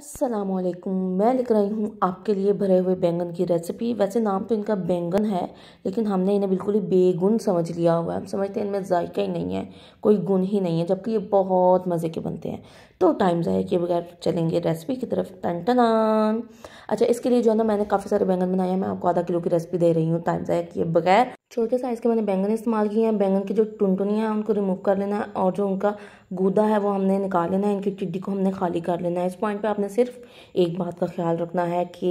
असलकुम मैं लिख रही हूँ आपके लिए भरे हुए बैंगन की रेसिपी वैसे नाम तो इनका बैंगन है लेकिन हमने इन्हें बिल्कुल ही बेगुन समझ लिया हुआ है हम समझते हैं इनमें जायका ही नहीं है कोई गुन ही नहीं है जबकि ये बहुत मज़े के बनते हैं तो टाइम ज़ाहिर किए बगैर चलेंगे रेसिपी की तरफ टन अच्छा इसके लिए जो है ना मैंने काफ़ी सारे बैंगन बनाए हैं मैं आपको आधा किलो की रेसिपी दे रही हूँ टाइम ज़ाहिर किए बगैर छोटे साइज़ के मैंने बैंगन इस्तेमाल किए हैं बैंगन की जो टुनटुनियाँ हैं उनको रिमूव कर लेना है और जो उनका गूदा है वो हमने निकाल लेना है इनकी टिड्डी को हमने खाली कर लेना है इस पॉइंट पे आपने सिर्फ एक बात का ख्याल रखना है कि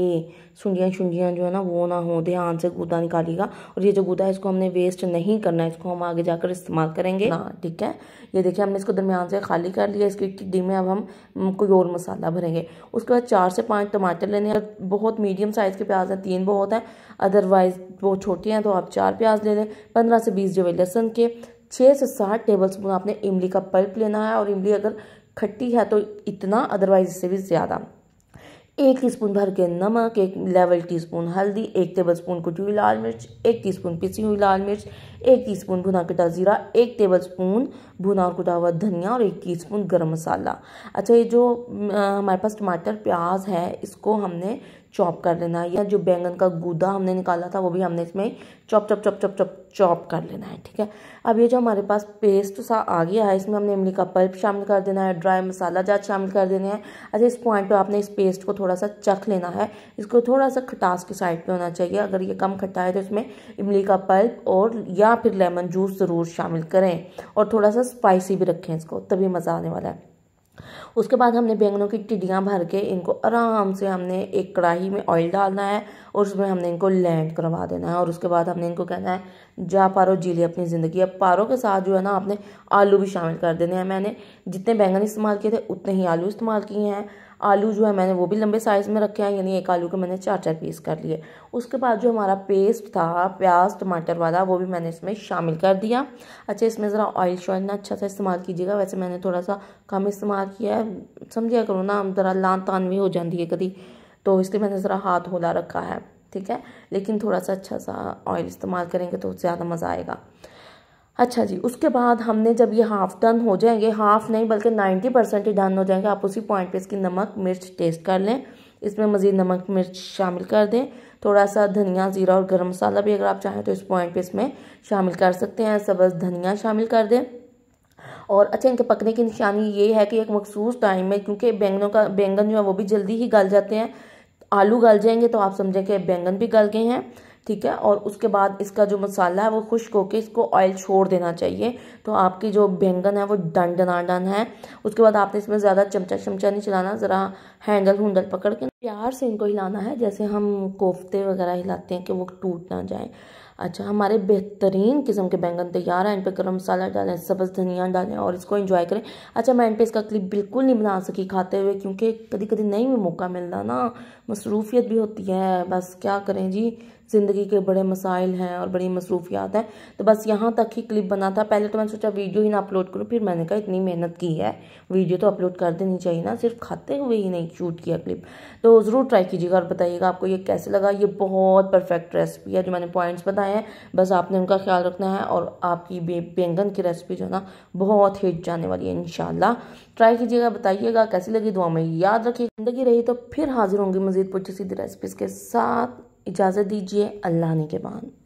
सुंडियाँ शुंडियाँ जो है ना वो ना हो ध्यान से गूदा निकालिएगा और ये जो गूदा है इसको हमने वेस्ट नहीं करना है इसको हम आगे जाकर इस्तेमाल करेंगे हाँ ठीक है ये देखिए हमने इसको दरमियान से खाली कर लिया इसकी टिड्डी में अब हम कोई और मसाला भरेंगे उसके बाद चार से पांच टमाटर लेने हैं बहुत मीडियम साइज़ के प्याज हैं तीन बहुत हैं अदरवाइज़ वो छोटे हैं तो आप चार प्याज ले लें पंद्रह से बीस जो है लहसुन के छः से सात टेबल स्पून आपने इमली का पल्प लेना है और इमली अगर खट्टी है तो इतना अदरवाइज़ इससे भी ज़्यादा एक टीस्पून भर के नमक एक लेवल टीस्पून हल्दी एक टेबलस्पून कुटी हुई लाल मिर्च एक टीस्पून पिसी हुई लाल मिर्च एक टीस्पून भुना कुटा ज़ीरा एक टेबलस्पून भुना और कुटा हुआ धनिया और एक टीस्पून गरम मसाला अच्छा ये जो हमारे पास टमाटर प्याज है इसको हमने चॉप कर लेना है या जो बैंगन का गूदा हमने निकाला था वो भी हमने इसमें chop chop chop chop chop chop कर लेना है ठीक है अब ये जो हमारे पास पेस्ट सा आ गया है इसमें हमने इमली का पल्प शामिल कर देना है ड्राई मसाला जात शामिल कर देने हैं अच्छा इस पॉइंट पे आपने इस पेस्ट को थोड़ा सा चख लेना है इसको थोड़ा सा खटास के साइड पे होना चाहिए अगर ये कम खट्टा है तो इसमें इमली का पल्प और या फिर लेमन जूस ज़रूर शामिल करें और थोड़ा सा स्पाइसी भी रखें इसको तभी मज़ा आने वाला है उसके बाद हमने बैंगनों की टिडियाँ भर के इनको आराम से हमने एक कढ़ाई में ऑयल डालना है और उसमें हमने इनको लैंड करवा देना है और उसके बाद हमने इनको कहना है जा पारो जी लिए अपनी ज़िंदगी अब पारो के साथ जो है ना आपने आलू भी शामिल कर देने हैं मैंने जितने बैंगन इस्तेमाल किए थे उतने ही आलू इस्तेमाल किए हैं आलू जो है मैंने वो भी लंबे साइज़ में रखे हैं यानी एक आलू के मैंने चार चार पीस कर लिए उसके बाद जो हमारा पेस्ट था प्याज टमाटर वाला वो भी मैंने इसमें शामिल कर दिया अच्छा इसमें ज़रा ऑयल शॉयल ना अच्छा सा इस्तेमाल कीजिएगा वैसे मैंने थोड़ा सा कम इस्तेमाल किया है समझिया करो ना ज़रा लान तान भी हो जाती है कभी तो इसलिए मैंने ज़रा हाथ होला रखा है ठीक है लेकिन थोड़ा सा अच्छा सा ऑयल इस्तेमाल करेंगे तो ज़्यादा मज़ा आएगा अच्छा जी उसके बाद हमने जब ये हाफ डन हो जाएंगे हाफ नहीं बल्कि नाइन्टी परसेंट ही डन हो जाएंगे आप उसी पॉइंट पे इसकी नमक मिर्च टेस्ट कर लें इसमें मज़ीद नमक मिर्च शामिल कर दें थोड़ा सा धनिया ज़ीरा और गरम मसाला भी अगर आप चाहें तो इस पॉइंट पे इसमें शामिल कर सकते हैं सब्ज़ धनिया शामिल कर दें और अच्छा इनके पकने की निशानी ये है कि एक मखसूस टाइम में क्योंकि बैंगनों का बैंगन जो है वो भी जल्दी ही गल जाते हैं आलू गल जाएंगे तो आप समझें कि बैंगन भी गल गए हैं ठीक है और उसके बाद इसका जो मसाला है वो खुश्क होकर इसको ऑयल छोड़ देना चाहिए तो आपकी जो बैंगन है वो डन डना डन है उसके बाद आपने इसमें ज़्यादा चमचा चमचा नहीं चलाना ज़रा हैंडल हुंडल पकड़ के प्यार से इनको हिलाना है जैसे हम कोफ्ते वगैरह हिलाते हैं कि वो टूट ना जाए अच्छा हमारे बेहतरीन किस्म के बैंगन तैयार हैं इन पर गर्म मसाला डालें सब्ज़ धनिया डालें और इसको एंजॉय करें अच्छा मैं इन पर इसका क्लिप बिल्कुल नहीं बना सकी खाते हुए क्योंकि कभी कभी नहीं भी मौका मिलता ना मसरूफियत भी होती है बस क्या करें जी ज़िंदगी के बड़े मसाइल हैं और बड़ी मसरूफियात हैं तो बस यहाँ तक ही क्लिप बना था पहले तो मैंने सोचा वीडियो ही ना अपलोड करूँ फिर मैंने कहा इतनी मेहनत की है वीडियो तो अपलोड कर देनी चाहिए ना सिर्फ खाते हुए ही नहीं शूट किया क्लिप तो ज़रूर ट्राई कीजिएगा और बताइएगा आपको ये कैसे लगा ये बहुत परफेक्ट रेसिपी है जो मैंने पॉइंट्स बताए हैं बस आपने उनका ख्याल रखना है और आपकी बैंगन की रेसिपी जो है ना बहुत हिट जाने वाली है इन ट्राई कीजिएगा बताइएगा कैसी लगी दुआ में याद रखिए ज़िंदगी रही तो फिर हाजिर होंगी मजीद पुछे सीधी रेसिपीज़ के साथ इजाज़त दीजिए अल्लाह ने के बाद